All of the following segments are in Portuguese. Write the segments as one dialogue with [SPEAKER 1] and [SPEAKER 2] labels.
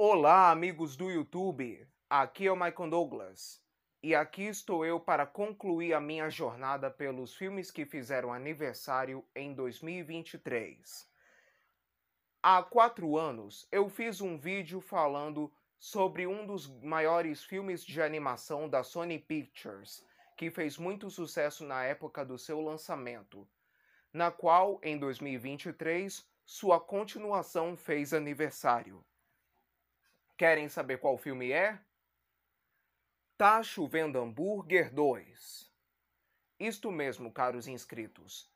[SPEAKER 1] Olá, amigos do YouTube. Aqui é o Michael Douglas e aqui estou eu para concluir a minha jornada pelos filmes que fizeram aniversário em 2023. Há quatro anos eu fiz um vídeo falando sobre um dos maiores filmes de animação da Sony Pictures, que fez muito sucesso na época do seu lançamento, na qual, em 2023, sua continuação fez aniversário. Querem saber qual filme é? Tá Chovendo Hambúrguer 2. Isto mesmo, caros inscritos.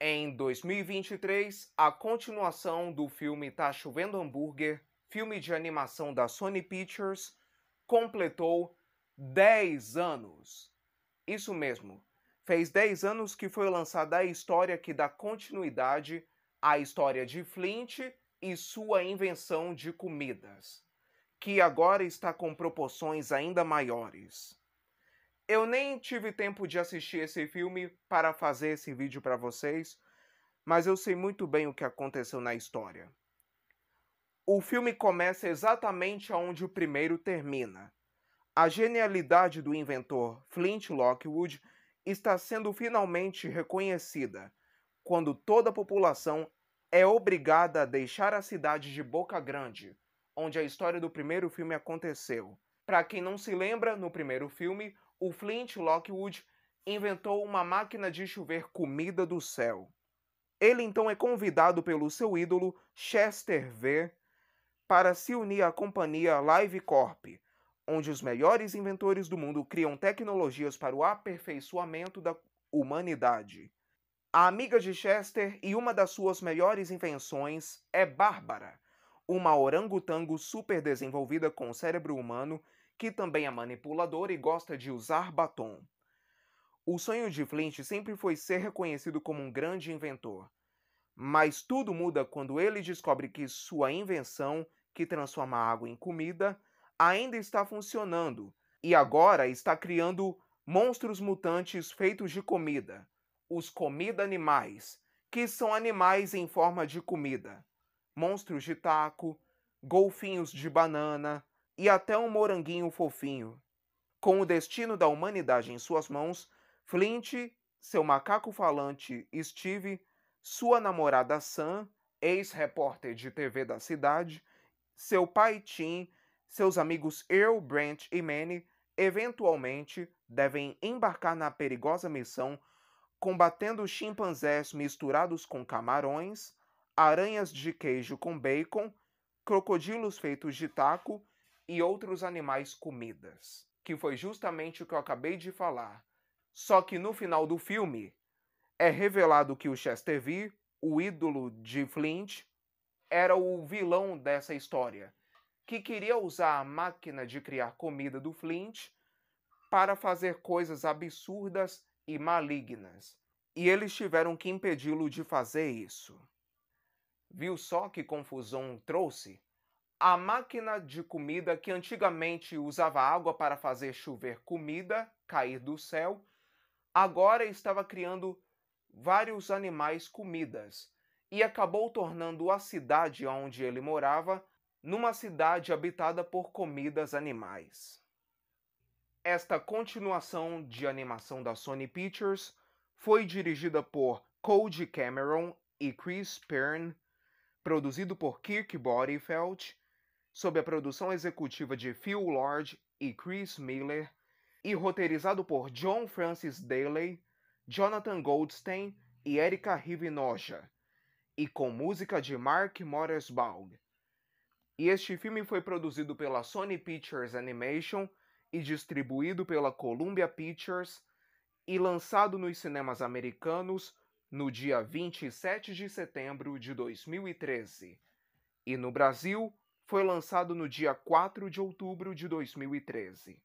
[SPEAKER 1] Em 2023, a continuação do filme Tá Chovendo Hambúrguer, filme de animação da Sony Pictures, completou 10 anos. Isso mesmo, fez 10 anos que foi lançada a história que dá continuidade à história de Flint e sua invenção de comidas que agora está com proporções ainda maiores. Eu nem tive tempo de assistir esse filme para fazer esse vídeo para vocês, mas eu sei muito bem o que aconteceu na história. O filme começa exatamente onde o primeiro termina. A genialidade do inventor Flint Lockwood está sendo finalmente reconhecida, quando toda a população é obrigada a deixar a cidade de Boca Grande onde a história do primeiro filme aconteceu. Para quem não se lembra, no primeiro filme, o Flint Lockwood inventou uma máquina de chover comida do céu. Ele então é convidado pelo seu ídolo Chester V para se unir à companhia Live Corp, onde os melhores inventores do mundo criam tecnologias para o aperfeiçoamento da humanidade. A amiga de Chester e uma das suas melhores invenções é Bárbara, uma orangotango super desenvolvida com cérebro humano que também é manipulador e gosta de usar batom. O sonho de Flint sempre foi ser reconhecido como um grande inventor. Mas tudo muda quando ele descobre que sua invenção, que transforma água em comida, ainda está funcionando e agora está criando monstros mutantes feitos de comida, os comida animais, que são animais em forma de comida monstros de taco, golfinhos de banana e até um moranguinho fofinho. Com o destino da humanidade em suas mãos, Flint, seu macaco falante Steve, sua namorada Sam, ex-repórter de TV da cidade, seu pai Tim, seus amigos Earl, Brent e Manny, eventualmente devem embarcar na perigosa missão combatendo chimpanzés misturados com camarões aranhas de queijo com bacon, crocodilos feitos de taco e outros animais comidas. Que foi justamente o que eu acabei de falar. Só que no final do filme é revelado que o Chester V, o ídolo de Flint, era o vilão dessa história, que queria usar a máquina de criar comida do Flint para fazer coisas absurdas e malignas. E eles tiveram que impedi-lo de fazer isso. Viu só que confusão trouxe? A máquina de comida que antigamente usava água para fazer chover comida cair do céu, agora estava criando vários animais comidas e acabou tornando a cidade onde ele morava numa cidade habitada por comidas animais. Esta continuação de animação da Sony Pictures foi dirigida por Cody Cameron e Chris Pern produzido por Kirk Bodyfeld, sob a produção executiva de Phil Lord e Chris Miller, e roteirizado por John Francis Daley, Jonathan Goldstein e Erika Rivinoja, e com música de Mark Mothersbaugh. E este filme foi produzido pela Sony Pictures Animation e distribuído pela Columbia Pictures e lançado nos cinemas americanos no dia 27 de setembro de 2013 e no Brasil foi lançado no dia 4 de outubro de 2013.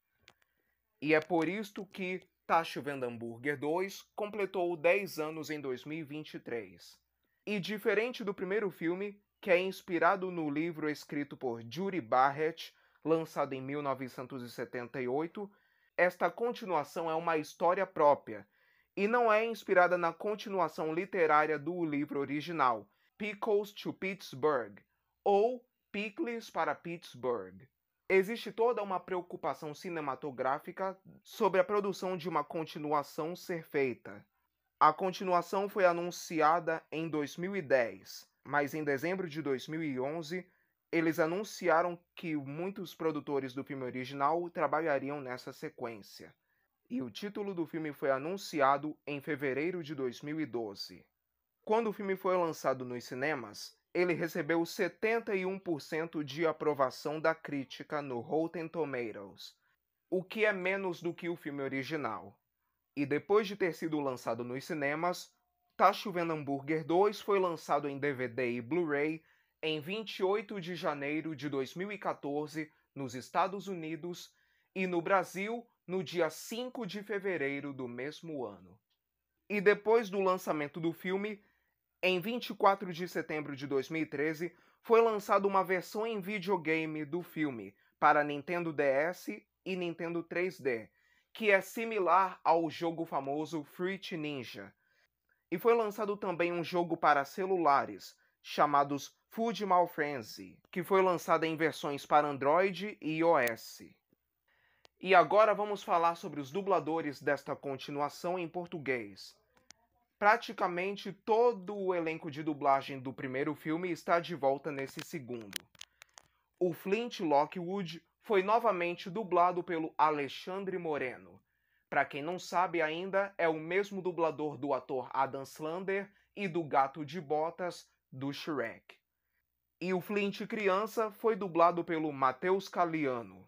[SPEAKER 1] E é por isto que Tacho Vendamburger 2 completou 10 anos em 2023. E diferente do primeiro filme, que é inspirado no livro escrito por Judy Barrett, lançado em 1978, esta continuação é uma história própria e não é inspirada na continuação literária do livro original, Pickles to Pittsburgh, ou Pickles para Pittsburgh. Existe toda uma preocupação cinematográfica sobre a produção de uma continuação ser feita. A continuação foi anunciada em 2010, mas em dezembro de 2011 eles anunciaram que muitos produtores do filme original trabalhariam nessa sequência e o título do filme foi anunciado em fevereiro de 2012. Quando o filme foi lançado nos cinemas, ele recebeu 71% de aprovação da crítica no Rotten Tomatoes, o que é menos do que o filme original. E depois de ter sido lançado nos cinemas, Tá Chovendo Hambúrguer 2 foi lançado em DVD e Blu-ray em 28 de janeiro de 2014 nos Estados Unidos e no Brasil no dia 5 de fevereiro do mesmo ano. E depois do lançamento do filme, em 24 de setembro de 2013, foi lançada uma versão em videogame do filme para Nintendo DS e Nintendo 3D, que é similar ao jogo famoso Fruit Ninja. E foi lançado também um jogo para celulares, chamados Food Mal Frenzy, que foi lançado em versões para Android e iOS. E agora vamos falar sobre os dubladores desta continuação em português. Praticamente todo o elenco de dublagem do primeiro filme está de volta nesse segundo. O Flint Lockwood foi novamente dublado pelo Alexandre Moreno. Para quem não sabe ainda, é o mesmo dublador do ator Adam Slander e do Gato de Botas do Shrek. E o Flint Criança foi dublado pelo Matheus Caliano.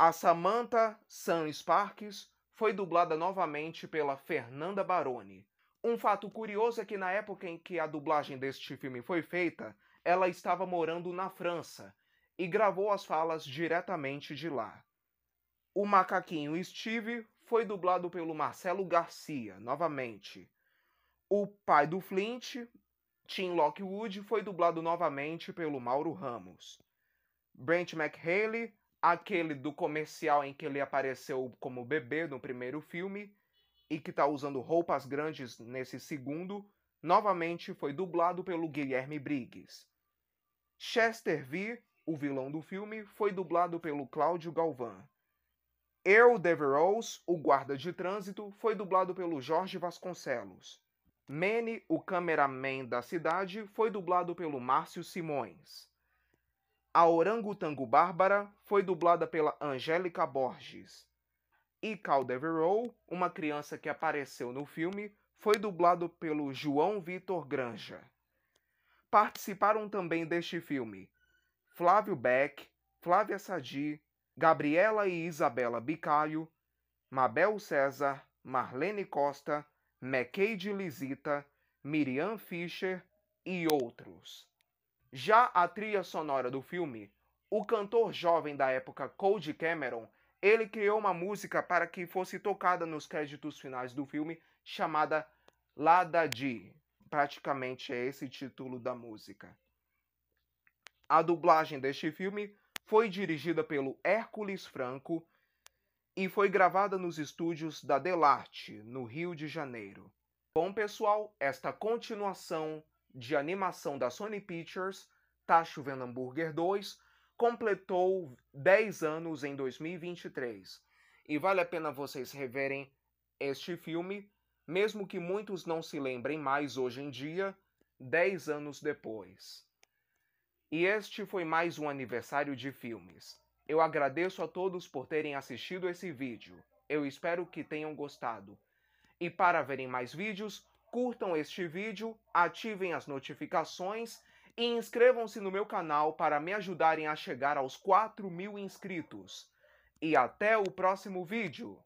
[SPEAKER 1] A Samantha Sam Sparks foi dublada novamente pela Fernanda Baroni. Um fato curioso é que na época em que a dublagem deste filme foi feita, ela estava morando na França e gravou as falas diretamente de lá. O macaquinho Steve foi dublado pelo Marcelo Garcia, novamente. O pai do Flint, Tim Lockwood, foi dublado novamente pelo Mauro Ramos. Brent McHaley aquele do comercial em que ele apareceu como bebê no primeiro filme e que está usando roupas grandes nesse segundo, novamente foi dublado pelo Guilherme Briggs. Chester V, o vilão do filme, foi dublado pelo Cláudio Galvão. Earl Devereux, o guarda de trânsito, foi dublado pelo Jorge Vasconcelos. Manny, o cameraman da cidade, foi dublado pelo Márcio Simões. A Orangutango Bárbara foi dublada pela Angélica Borges. E Cal Devereaux, uma criança que apareceu no filme, foi dublado pelo João Vitor Granja. Participaram também deste filme Flávio Beck, Flávia Sadi, Gabriela e Isabela Bicaio, Mabel César, Marlene Costa, McKay de Lisita, Miriam Fischer e outros. Já a trilha sonora do filme, o cantor jovem da época Cold Cameron, ele criou uma música para que fosse tocada nos créditos finais do filme chamada Lada Di. Praticamente é esse título da música. A dublagem deste filme foi dirigida pelo Hércules Franco e foi gravada nos estúdios da Delarte, no Rio de Janeiro. Bom, pessoal, esta continuação de animação da Sony Pictures, Tá Chovendo Hambúrguer 2, completou 10 anos em 2023. E vale a pena vocês reverem este filme, mesmo que muitos não se lembrem mais hoje em dia, 10 anos depois. E este foi mais um aniversário de filmes. Eu agradeço a todos por terem assistido esse vídeo. Eu espero que tenham gostado. E para verem mais vídeos, curtam este vídeo, ativem as notificações e inscrevam-se no meu canal para me ajudarem a chegar aos 4 mil inscritos. E até o próximo vídeo!